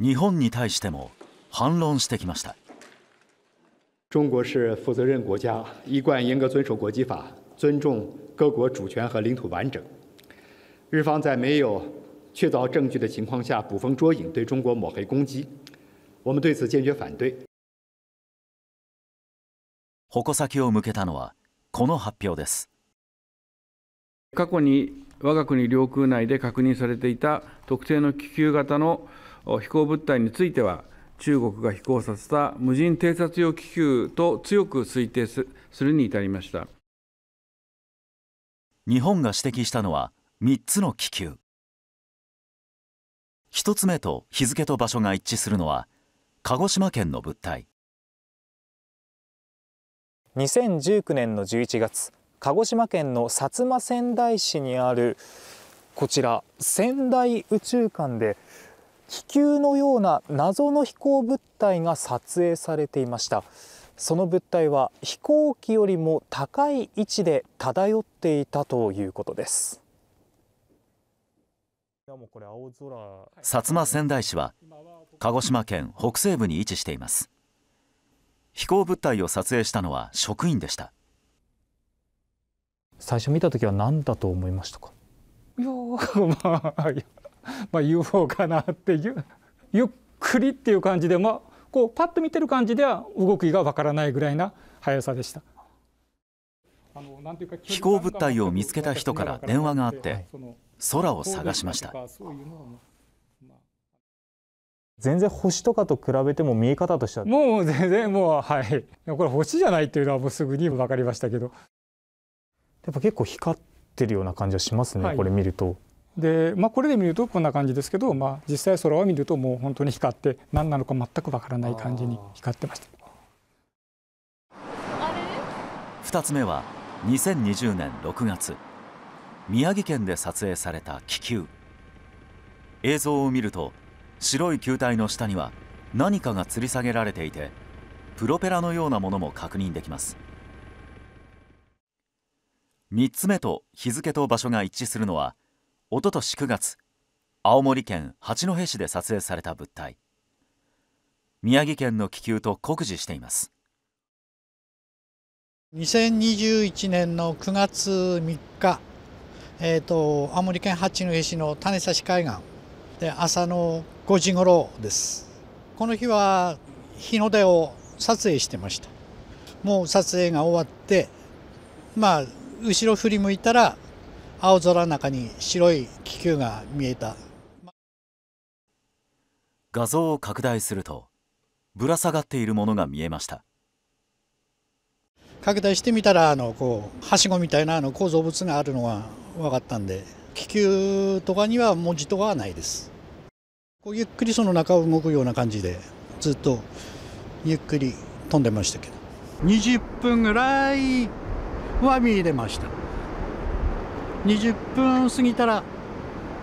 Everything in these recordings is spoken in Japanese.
日本に対しても反論してきました。中国是负责任国家，一贯严格遵守国际法，尊重各国主权和领土完整。日方在没有确凿证据的情况下捕风捉影，对中国抹黑攻击，我们对此坚决反对。矛先を向けたのはこの発表です。過去に我が国領空内で確認されていた特定の気球型の飛行物体については、中国が飛行させた無人偵察用気球と強く推定するに至りました日本が指摘したのは3つの気球1つ目と日付と場所が一致するのは鹿児島県の物体2019年の11月鹿児島県の薩摩川内市にあるこちら仙台宇宙館で気球のような謎の飛行物体が撮影されていましたその物体は飛行機よりも高い位置で漂っていたということです薩摩川内市は鹿児島県北西部に位置しています飛行物体を撮影したのは職員でした最初見た時は何だと思いましたかいや まあ まあ、UFO かなっていうゆっくりっていう感じで、まあ、こうパッと見てる感じでは動きがわからないぐらいな速さでした。飛行物体を見つけた人から電話があって空を探しました全然星とかと比べても見え方としてはもう全然もうはいこれ星じゃないっていうのはもうすぐに分かりましたけどやっぱ結構光ってるような感じはしますね、これ見るとで、まあ、これで見るとこんな感じですけど、まあ、実際空を見るともう本当に光って何なのか全くわからない感じに光ってました2つ目は2020年6月宮城県で撮影された気球映像を見ると白い球体の下には何かが吊り下げられていてプロペラのようなものも確認できます3つ目と日付と場所が一致するのは一昨年9月青森県八戸市で撮影された物体宮城県の気球と酷似しています2021年の9月3日、えーと、青森県八戸市の種差海岸で朝の5時頃ですこの日は日の出を撮影してましたもう撮影が終わってまあ後ろ振り向いたら青空の中に白い気球が見えた画像を拡大するとぶら下がっているものが見えました拡大してみたらあのこうはしごみたいなあの構造物があるのが分かったんで気球とかには文字とかはないですこうゆっくりその中を動くような感じでずっとゆっくり飛んでましたけど20分ぐらいは見入れました20分過ぎたら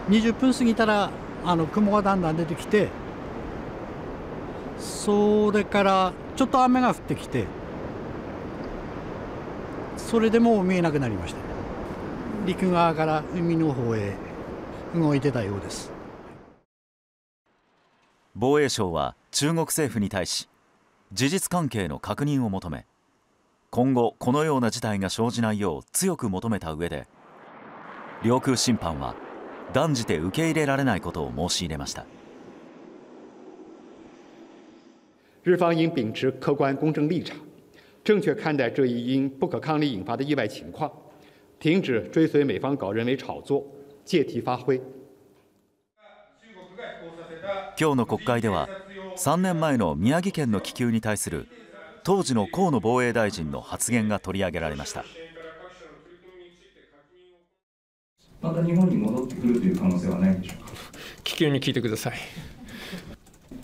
20分過ぎたらあの雲がだんだん出てきてそれからちょっと雨が降ってきてそれでもう見えなくなりました陸側から海の方へ動いてたようです防衛省は中国政府に対し事実関係の確認を求め今後このような事態が生じないよう強く求めた上で領空侵犯は断じて受け入れられないことを申し入れました日方应秉持客观公正立场正确看待这一因不可抗力引发的意外情况停止追随美方搞人为炒作借题发挥今日の国会では3年前の宮城県の気球に対する当時の河野防衛大臣の発言が取り上げられました。また日本に戻ってくるという可能性はないでしょうか気球に聞いてください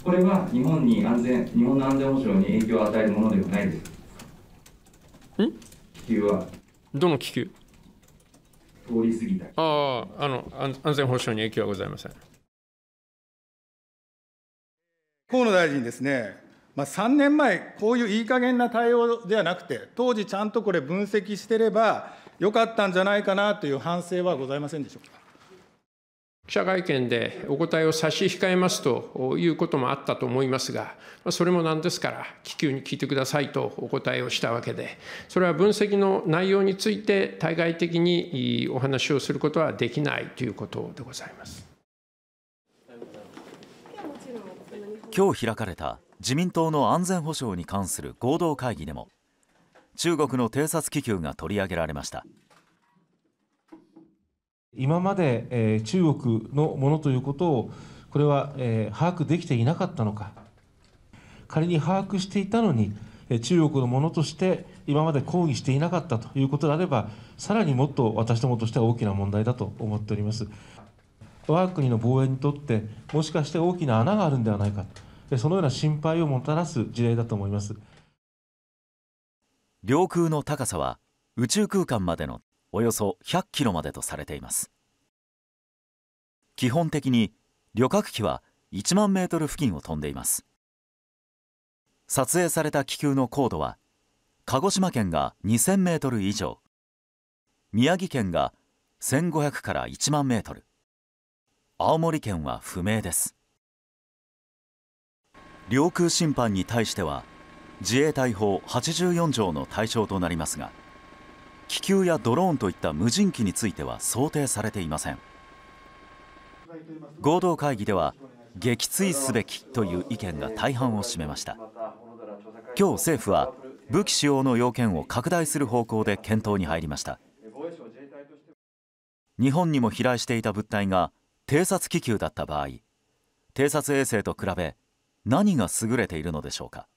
これは日本に安全日本の安全保障に影響を与えるものではないですん気球はどの気球通り過ぎたあああの安全保障に影響はございません河野大臣ですね、まあ、3年前、こういういい加減な対応ではなくて、当時ちゃんとこれ、分析してれば、良かったんじゃないかなという反省はございませんでしょうか。記者会見でお答えを差し控えますということもあったと思いますが、それもなんですから、気球に聞いてくださいとお答えをしたわけで、それは分析の内容について、対外的にお話をすることはできないということでございます今日開かれた自民党の安全保障に関する合同会議でも。中国の偵察気球が取り上げられました。今まで、えー、中国のものということをこれは、えー、把握できていなかったのか仮に把握していたのに、えー、中国のものとして今まで抗議していなかったということであればさらにもっと私どもとしては大きな問題だと思っております我が国の防衛にとってもしかして大きな穴があるんではないかそのような心配をもたらす事例だと思います。領空の高さは宇宙空間までのおよそ 100ｋｍ までとされています基本的に旅客機は1万メートル付近を飛んでいます撮影された気球の高度は鹿児島県が2000メートル以上宮城県が1500から1万メートル青森県は不明です領空侵犯に対しては自衛隊法84条の対象となりますが気球やドローンといった無人機については想定されていません合同会議では撃墜すべきという意見が大半を占めました今日政府は武器使用の要件を拡大する方向で検討に入りました日本にも飛来していた物体が偵察気球だった場合偵察衛星と比べ何が優れているのでしょうか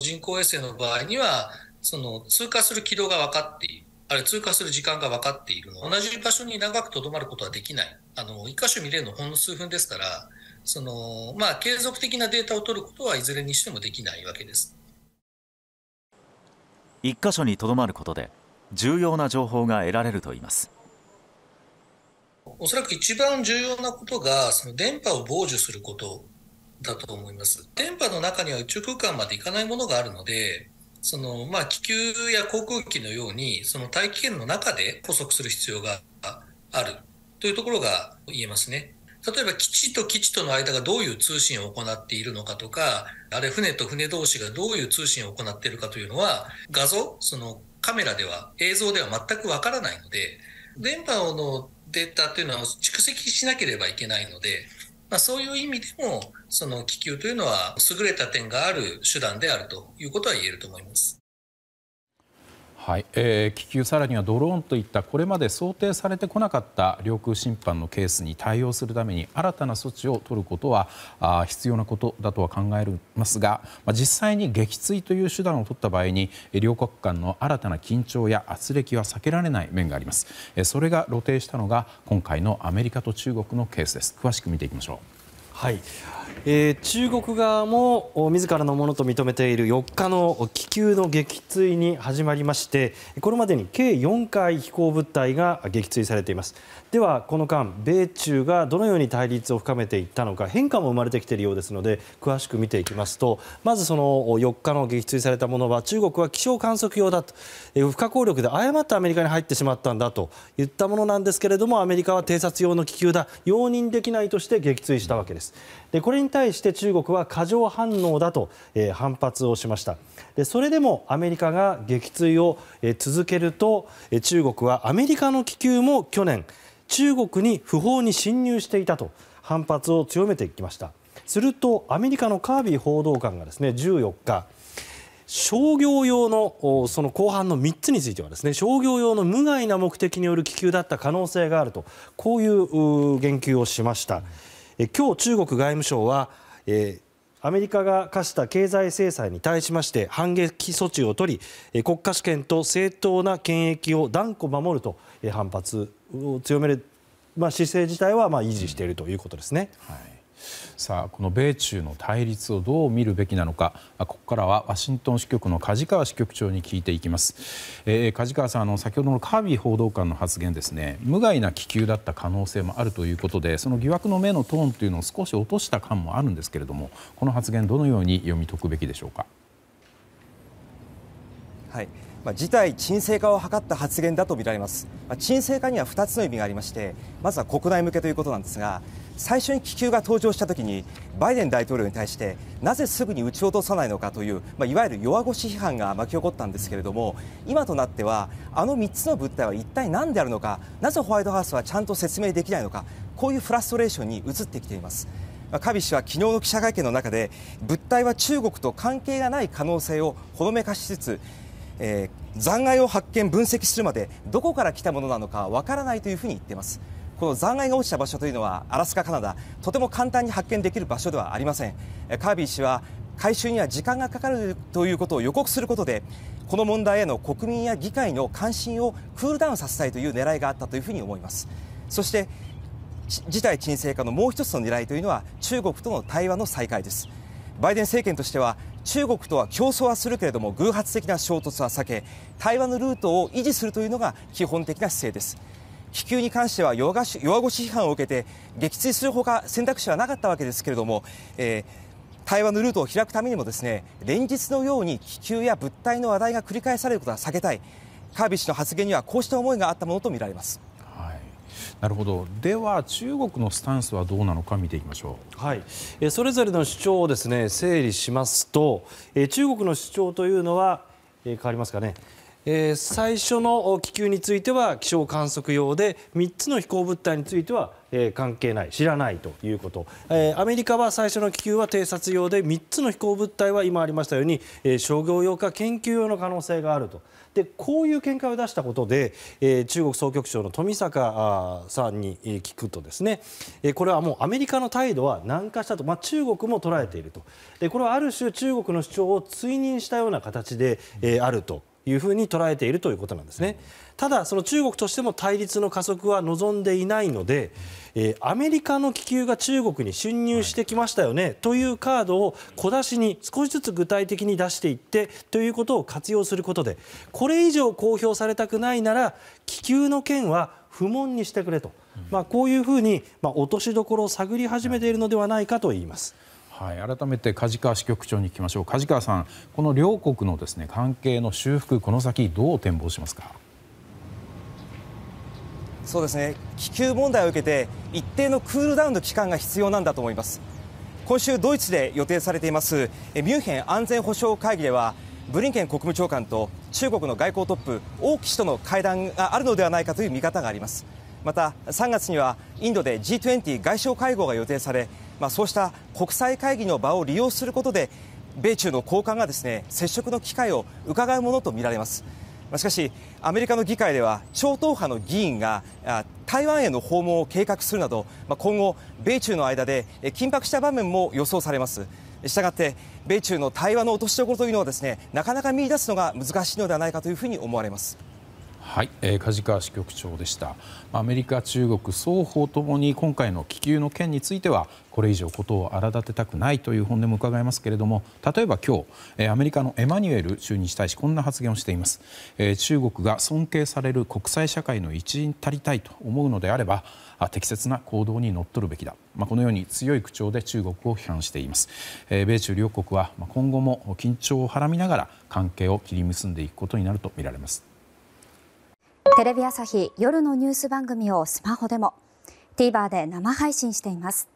人工衛星の場合にはその通過する軌道が分かっているある通過する時間が分かっている同じ場所に長くとどまることはできないあの1箇所見れるのほんの数分ですからその、まあ、継続的なデータを取ることはいずれにしてもできないわけです1箇所にとどまることで重要な情報が得られるといいますおそらく一番重要なことがその電波を傍受することだと思います。電波の中には宇宙空間まで行かないものがあるので、そのまあ、気球や航空機のようにその大気圏の中で捕捉する必要があるというところが言えますね。例えば基地と基地との間がどういう通信を行っているのかとか、あれ船と船同士がどういう通信を行っているかというのは、画像、そのカメラでは、映像では全くわからないので、電波のデータというのは蓄積しなければいけないので、まあ、そういう意味でもその気球というのは優れた点がある手段であるということは言えると思います。気球、更にはドローンといったこれまで想定されてこなかった領空侵犯のケースに対応するために新たな措置をとることは必要なことだとは考えますが実際に撃墜という手段をとった場合に両国間の新たな緊張や軋轢は避けられない面があります。それが露呈したのが今回のアメリカと中国のケースです。詳しく見ていきましょう。はい中国側も自らのものと認めている4日の気球の撃墜に始まりましてこれまでに計4回飛行物体が撃墜されていますでは、この間米中がどのように対立を深めていったのか変化も生まれてきているようですので詳しく見ていきますとまず、その4日の撃墜されたものは中国は気象観測用だと不可抗力で誤ってアメリカに入ってしまったんだといったものなんですけれどもアメリカは偵察用の気球だ容認できないとして撃墜したわけです。でこれに対して中国は過剰反応だと反発をしましたそれでもアメリカが撃墜を続けると中国はアメリカの気球も去年中国に不法に侵入していたと反発を強めていきましたするとアメリカのカービー報道官が14日商業用のその後半の3つについてはですね商業用の無害な目的による気球だった可能性があるとこういう言及をしました。今日、中国外務省はアメリカが科した経済制裁に対しまして反撃措置を取り国家主権と正当な権益を断固守ると反発を強める姿勢自体は維持しているということですね。この米中の対立をどう見るべきなのかここからはワシントン支局の梶川支局長に聞いていきます。梶川さん、先ほどのカービー報道官の発言無害な気球だった可能性もあるということでその疑惑の目のトーンというのを少し落とした感もあるんですけれどもこの発言どのように読み解くべきでしょうか。まあ、事態沈静化を図った発言だとみられます、まあ、沈静化には2つの意味がありましてまずは国内向けということなんですが最初に気球が登場した時にバイデン大統領に対してなぜすぐに撃ち落とさないのかという、まあ、いわゆる弱腰批判が巻き起こったんですけれども今となってはあの3つの物体は一体何であるのかなぜホワイトハウスはちゃんと説明できないのかこういうフラストレーションに移ってきています。カビ氏は昨日の記者会見の中で物体は中国と関係がない可能性をほのめかしつつえー、残骸を発見、分析するまでどこから来たものなのかわからないというふうに言っています。この残骸が落ちた場所というのはアラスカ、カナダとても簡単に発見できる場所ではありませんカービー氏は回収には時間がかかるということを予告することでこの問題への国民や議会の関心をクールダウンさせたいという狙いがあったというふうに思いますそして事態沈静化のもう一つの狙いというのは中国との対話の再開ですバイデン政権としては中国とは競争はするけれども偶発的な衝突は避け対話のルートを維持するというのが基本的な姿勢です気球に関しては弱腰批判を受けて撃墜するほか選択肢はなかったわけですけれども、えー対話のルートを開くためにもですね連日のように気球や物体の話題が繰り返されることは避けたいカービー氏の発言にはこうした思いがあったものとみられます。では、中国のスタンスはどうなのかそれぞれの主張を整理しますと中国の主張というのは変わりますかね。最初の気球については気象観測用で3つの飛行物体については関係ない知らないということアメリカは最初の気球は偵察用で3つの飛行物体は今ありましたように商業用か研究用の可能性があるとこういう見解を出したことで中国総局長の富坂さんに聞くとこれはもうアメリカの態度は軟化したと中国も捉えているとこれはある種、中国の主張を追認したような形であると。いうふうに捉えているということなんですね。ただ、中国としても対立の加速は望んでいないのでアメリカの気球が中国に侵入してきましたよねというカードを小出しに少しずつ具体的に出していってということを活用することでこれ以上公表されたくないなら気球の件は不問にしてくれと、まあ、こういうふうに落としどころを探り始めているのではないかといいます。改めて梶川支局長に聞きましょう梶川さん、この両国の関係の修復この先、どう展望しますか。気球問題を受けて一定のクールダウンの期間が必要なんだと思います今週ドイツで予定されていますミュンヘン安全保障会議ではブリンケン国務長官と中国の外交トップ王毅氏との会談があるのではないかという見方がありますまた3月にはインドで G20 外相会合が予定されそうした国際会議の場を利用することで米中の高官が接触の機会をうかがうものとみられますしかし、アメリカの議会では超党派の議員が台湾への訪問を計画するなど今後、米中の間で緊迫した場面も予想されますしたがって米中の対話の落としどころというのはなかなか見いだすのが難しいのではないかというふうに思われます。梶川支局長でしたアメリカ、中国双方ともに今回の気球の件についてはこれ以上事を荒立てたくないという本音もうかがえますも例えば今日アメリカのエマニュエル駐日大使こんな発言をしています中国が尊敬される国際社会の一員足りたいと思うのであれば適切な行動にのっとるべきだこのように強い口調で中国を批判しています米中両国は今後も緊張をはらみながら関係を切り結んでいくことになるとみられます。テレビ朝日夜のニュース番組をスマホでも ＴＶｅｒ で生配信しています。